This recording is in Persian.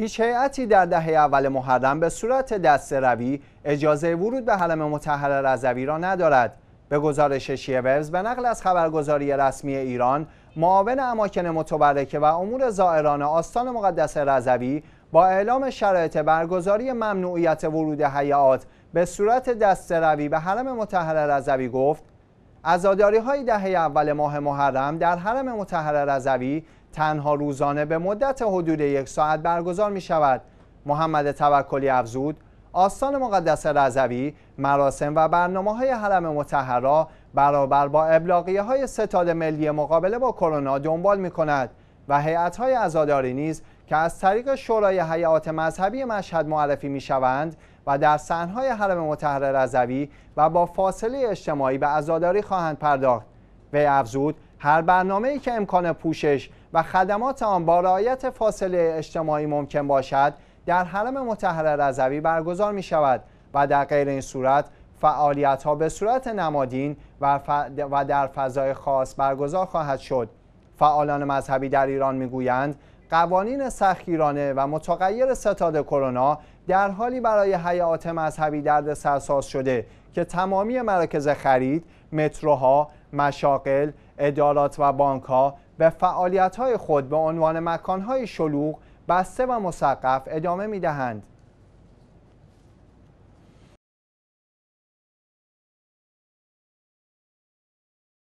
هیچ هیئتی در دهه اول محرم به صورت دست روی اجازه ورود به حرم متحر رضوی را ندارد به گزارش شیورز به نقل از خبرگزاری رسمی ایران معاون اماکن متبرکه و امور زائران آستان مقدس رضوی با اعلام شرایط برگزاری ممنوعیت ورود حیات به صورت دست روی به حرم متحر رضوی گفت عزاداری های دهه اول ماه محرم در حرم متحر رضوی تنها روزانه به مدت حدود یک ساعت برگزار می شود محمد توکلی افزود آستان مقدس رضوی مراسم و برنامه های حرم متحرا برابر با ابلاغیه های ستاد ملی مقابله با کرونا دنبال می کند و حیعت های ازاداری نیز که از طریق شورای حیات مذهبی مشهد معرفی می شوند و در سنهای حرم متحر رضوی و با فاصله اجتماعی به عزاداری خواهند پرداخت به افزود هر ای که امکان پوشش و خدمات آن با رعایت فاصله اجتماعی ممکن باشد در حرم متحر رضوی برگزار می شود و در غیر این صورت فعالیت ها به صورت نمادین و, و در فضای خاص برگزار خواهد شد فعالان مذهبی در ایران میگویند قوانین سختگیرانه و متغیر ستاد کرونا در حالی برای حیات مذهبی درد سرساز شده که تمامی مراکز خرید، متروها، مشاقل، ادارات و بانکها به فعالیت‌های خود به عنوان مکان‌های شلوغ، بسته و مسقف ادامه می‌دهند.